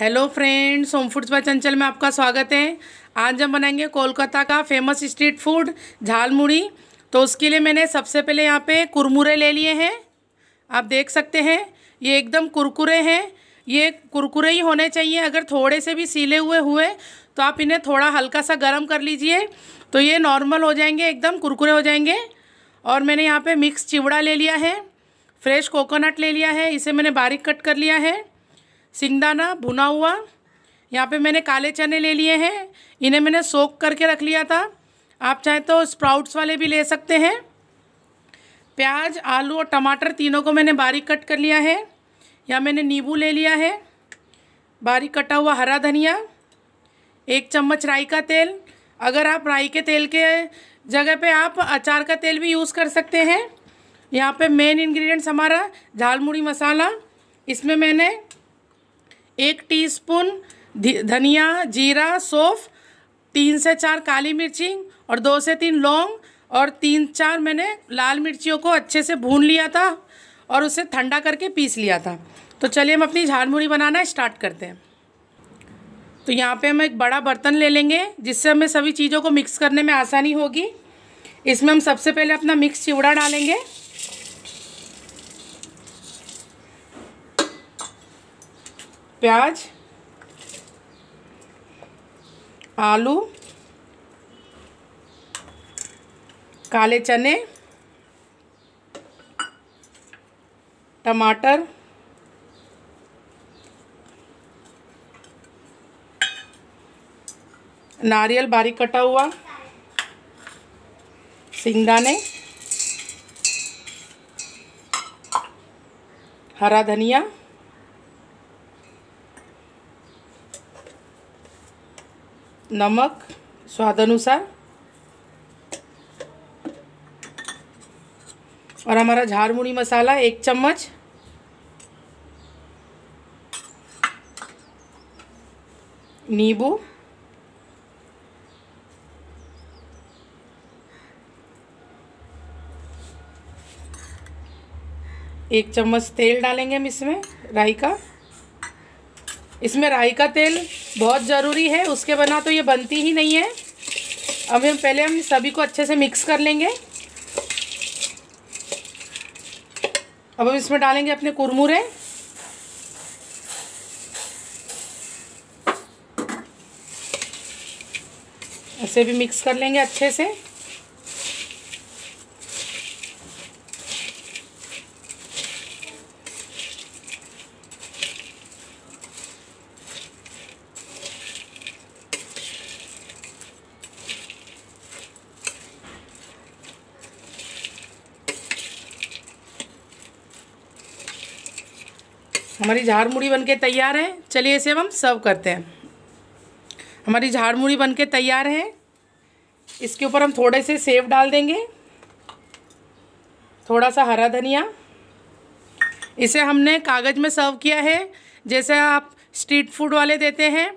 hello friends home foods by Chanchal में आपका स्वागत है आज हम बनाएंगे कोलकाता का फेमस स्ट्रीट फूड झालमुड़ी तो उसके लिए मैंने सबसे पहले यहाँ पे कुरमुरे ले लिए हैं आप देख सकते हैं ये एकदम कुरकुरे हैं ये कुरकुरे ही होने चाहिए अगर थोड़े से भी सीले हुए हुए तो आप इन्हें थोड़ा हल्का सा गर्म कर लीजिए तो ये नॉर्मल हो जाएंगे एकदम कुरकुरे हो जाएंगे और मैंने यहाँ पर मिक्स चिवड़ा ले लिया है फ्रेश कोकोनट ले लिया है इसे मैंने बारीक कट कर लिया है सिंगदाना भुना हुआ यहाँ पे मैंने काले चने ले लिए हैं इन्हें मैंने सोख करके रख लिया था आप चाहे तो स्प्राउट्स वाले भी ले सकते हैं प्याज आलू और टमाटर तीनों को मैंने बारीक कट कर लिया है या मैंने नींबू ले लिया है बारीक कटा हुआ हरा धनिया एक चम्मच राई का तेल अगर आप राई के तेल के जगह पे आप अचार का तेल भी यूज़ कर सकते हैं यहाँ पे मेन इंग्रेडिएंट्स हमारा झालमुड़ी मसाला इसमें मैंने एक टीस्पून धनिया जीरा सौफ तीन से चार काली मिर्ची और दो से तीन लौंग और तीन चार मैंने लाल मिर्चियों को अच्छे से भून लिया था और उसे ठंडा करके पीस लिया था तो चलिए हम अपनी झालमुड़ी बनाना स्टार्ट करते हैं तो यहाँ पे हम एक बड़ा बर्तन ले लेंगे जिससे हमें सभी चीज़ों को मिक्स करने में आसानी होगी इसमें हम सबसे पहले अपना मिक्स चिवड़ा डालेंगे प्याज आलू काले चने टमाटर नारियल बारीक कटा हुआ सिंगदाने हरा धनिया नमक स्वाद अनुसार और हमारा झारमुड़ी मसाला एक चम्मच नींबू एक चम्मच तेल डालेंगे हम इसमें राई का इसमें राई का तेल बहुत ज़रूरी है उसके बना तो ये बनती ही नहीं है अब हम पहले हम सभी को अच्छे से मिक्स कर लेंगे अब हम इसमें डालेंगे अपने कुरमुरे ऐसे भी मिक्स कर लेंगे अच्छे से हमारी झाड़ मुड़ी बन तैयार है चलिए इसे हम सर्व करते हैं हमारी झाड़ मुड़ी बन तैयार है इसके ऊपर हम थोड़े से सेव डाल देंगे थोड़ा सा हरा धनिया इसे हमने कागज़ में सर्व किया है जैसे आप स्ट्रीट फूड वाले देते हैं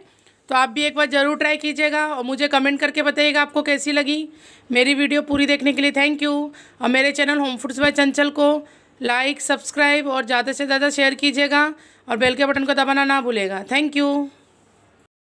तो आप भी एक बार ज़रूर ट्राई कीजिएगा और मुझे कमेंट करके बताइएगा आपको कैसी लगी मेरी वीडियो पूरी देखने के लिए थैंक यू और मेरे चैनल होम फूड्स बाय चंचल को लाइक सब्सक्राइब और ज़्यादा से ज़्यादा शेयर कीजिएगा और बेल के बटन को दबाना ना भूलेगा थैंक यू